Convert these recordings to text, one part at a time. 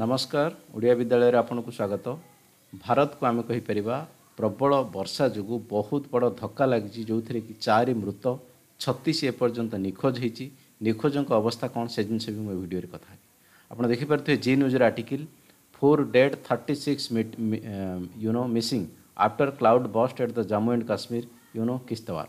ନମସ୍କାର ଓଡ଼ିଆ ବିଦ୍ୟାଳୟରେ ଆପଣଙ୍କୁ ସ୍ୱାଗତ ଭାରତକୁ ଆମେ କହିପାରିବା ପ୍ରବଳ ବର୍ଷା ଯୋଗୁଁ ବହୁତ ବଡ଼ ଧକ୍କା ଲାଗିଛି ଯେଉଁଥିରେ କି ଚାରି ମୃତ ଛତିଶ ଏପର୍ଯ୍ୟନ୍ତ ନିଖୋଜ ହେଇଛି ନିଖୋଜଙ୍କ ଅବସ୍ଥା କ'ଣ ସେ ଜିନିଷ ବି ମୁଁ ଭିଡ଼ିଓରେ କଥା ହେବି ଆପଣ ଦେଖିପାରୁଥିବେ ଜି ନ୍ୟୁଜ୍ର article four dead thirty six you know missing after cloud burst at the Jammu and Kashmir you know Kishtwar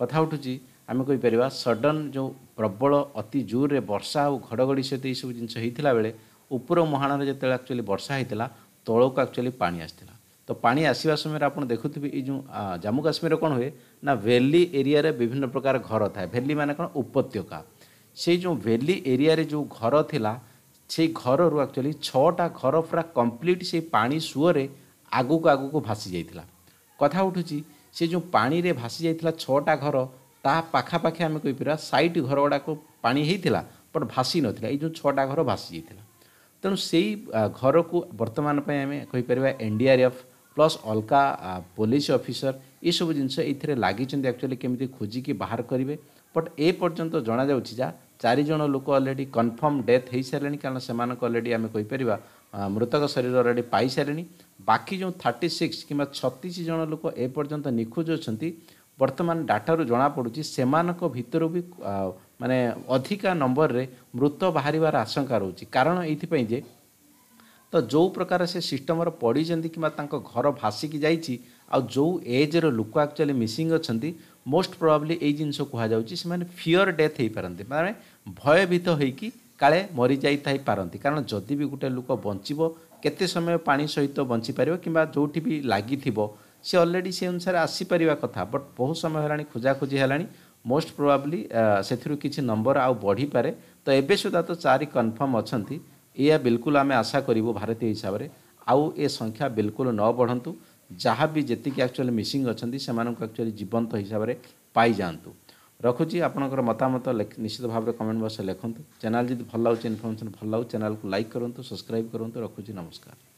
କଥା ଉଠୁଛି ଆମେ କହିପାରିବା ସଡନ୍ ଯେଉଁ ପ୍ରବଳ ଅତି ଜୋରରେ ବର୍ଷା ଆଉ ଘଡ଼ଘଡ଼ି ସହିତ ଏଇସବୁ ଜିନିଷ ହେଇଥିଲା ବେଳେ ଉପର ମହାଣରେ ଯେତେବେଳେ ଆକ୍ଚୁଆଲି ବର୍ଷା ହେଇଥିଲା ତଳକୁ ଆକ୍ଚୁଆଲି ପାଣି ଆସିଥିଲା ତ ପାଣି ଆସିବା ସମୟରେ ଆପଣ ଦେଖୁଥିବେ ଏଇ ଯେଉଁ ଜାମ୍ମୁ କାଶ୍ମୀରରେ କ'ଣ ହୁଏ ନା ଭେଲି ଏରିଆରେ ବିଭିନ୍ନ ପ୍ରକାର ଘର ଥାଏ ଭେଲି ମାନେ କ'ଣ ଉପତ୍ୟକା ସେଇ ଯେଉଁ ଭେଲି ଏରିଆରେ ଯେଉଁ ଘର ଥିଲା ସେଇ ଘରରୁ ଆକ୍ଚୁଆଲି ଛଅଟା ଘର ପୁରା କମ୍ପ୍ଲିଟ୍ ସେଇ ପାଣି ସୁଅରେ ଆଗକୁ ଆଗକୁ ଭାସି ଯାଇଥିଲା କଥା ଉଠୁଛି ସେ ଯେଉଁ ପାଣିରେ ଭାସି ଯାଇଥିଲା ଛଅଟା ଘର ତା ପାଖାପାଖି ଆମେ କହିପାରିବା ସାଇଟ୍ ଘର ଗୁଡ଼ାକ ପାଣି ହେଇଥିଲା ବଟ୍ ଭାସି ନଥିଲା ଏଇ ଯେଉଁ ଛଅଟା ଘର ଭାସି ଯାଇଥିଲା ତେଣୁ ସେଇ ଘରକୁ ବର୍ତ୍ତମାନ ପାଇଁ ଆମେ କହିପାରିବା N D R F plus ଅଲଗା ପୋଲିସ ଅଫିସର ଏସବୁ ଜିନିଷ ଏଇଥିରେ ଲାଗିଛନ୍ତି ଆକ୍ଚୁଆଲି କେମିତି ଖୋଜିକି ବାହାର କରିବେ ବଟ୍ ଏ ପର୍ଯ୍ୟନ୍ତ ଜଣାଯାଉଛି ଯାହା ଚାରିଜଣ ଲୋକ ଅଲରେଡ଼ି କନଫର୍ମ ଡେଥ୍ ହୋଇସାରିଲେଣି କାରଣ ସେମାନଙ୍କୁ ଅଲରେଡ଼ି ଆମେ କହିପାରିବା ମୃତକ ଶରୀର ଅଲରେଡ଼ି ପାଇସାରିଲେଣି ବାକି ଯେଉଁ ଥାର୍ଟି ସିକ୍ସ କିମ୍ବା ଛତିଶ ଜଣ ଲୋକ ଏ ପର୍ଯ୍ୟନ୍ତ ନିଖୋଜ ଅଛନ୍ତି ବର୍ତ୍ତମାନ ଡାଟାରୁ ଜଣାପଡ଼ୁଛି ସେମାନଙ୍କ ଭିତରୁ ବି ମାନେ ଅଧିକା ନମ୍ବରରେ ମୃତ ବାହାରିବାର ଆଶଙ୍କା ରହୁଛି କାରଣ ଏଇଥିପାଇଁ ଯେ ତ ଯେଉଁ ପ୍ରକାର ସେ ସିଷ୍ଟମର ପଡ଼ିଛନ୍ତି କିମ୍ବା ତାଙ୍କ ଘର ଭାସିକି ଯାଇଛି ଆଉ ଯେଉଁ ଏଜ୍ର ଲୋକ ଆକ୍ଚୁଆଲି ମିସିଂ ଅଛନ୍ତି ମୋଷ୍ଟ ପ୍ରବାବଲି ଏଇ ଜିନିଷ କୁହାଯାଉଛି ସେମାନେ ଫିଅର୍ ଡେଥ୍ ହୋଇପାରନ୍ତି ମାନେ ଭୟଭୀତ ହୋଇକି କାଳେ ମରିଯାଇଥାଇପାରନ୍ତି କାରଣ ଯଦି ବି ଗୋଟେ ଲୋକ ବଞ୍ଚିବ କେତେ ସମୟ ପାଣି ସହିତ ବଞ୍ଚିପାରିବ କିମ୍ବା ଯେଉଁଠି ବି ଲାଗିଥିବ ସେ ଅଲରେଡ଼ି ସେ ଅନୁସାରେ ଆସିପାରିବା କଥା ବଟ୍ ବହୁତ ସମୟ ହେଲାଣି ଖୋଜାଖୋଜି ହେଲାଣି ମୋଷ୍ଟ ପ୍ରୋବାବ୍ଲି ସେଥିରୁ କିଛି ନମ୍ବର ଆଉ ବଢ଼ିପାରେ ତ ଏବେ ସୁଦ୍ଧା ତ ଚାରି କନଫର୍ମ ଅଛନ୍ତି ଏହା ବିଲକୁଲ ଆମେ ଆଶା କରିବୁ ଭାରତୀୟ ହିସାବରେ ଆଉ ଏ ସଂଖ୍ୟା ବିଲକୁଲ ନ ବଢ଼ନ୍ତୁ ଯାହା ବି ଯେତିକି ଆକ୍ଚୁଆଲି ମିସିଂ ଅଛନ୍ତି ସେମାନଙ୍କୁ ଆକ୍ଚୁଆଲି ଜୀବନ୍ତ ହିସାବରେ ପାଇଯାଆନ୍ତୁ ରଖୁଛି ଆପଣଙ୍କର ମତାମତ ନିଶ୍ଚିତ ଭାବରେ କମେଣ୍ଟ ବକ୍ସରେ ଲେଖନ୍ତୁ ଚ୍ୟାନେଲ୍ ଯଦି ଭଲ ଲାଗୁଛି ଇନଫର୍ମେସନ୍ ଭଲ ଲାଗୁଛି ଚ୍ୟାନେଲ୍କୁ ଲାଇକ୍ କରନ୍ତୁ ସବସ୍କ୍ରାଇବ୍ କରନ୍ତୁ ରଖୁଛି ନମସ୍କାର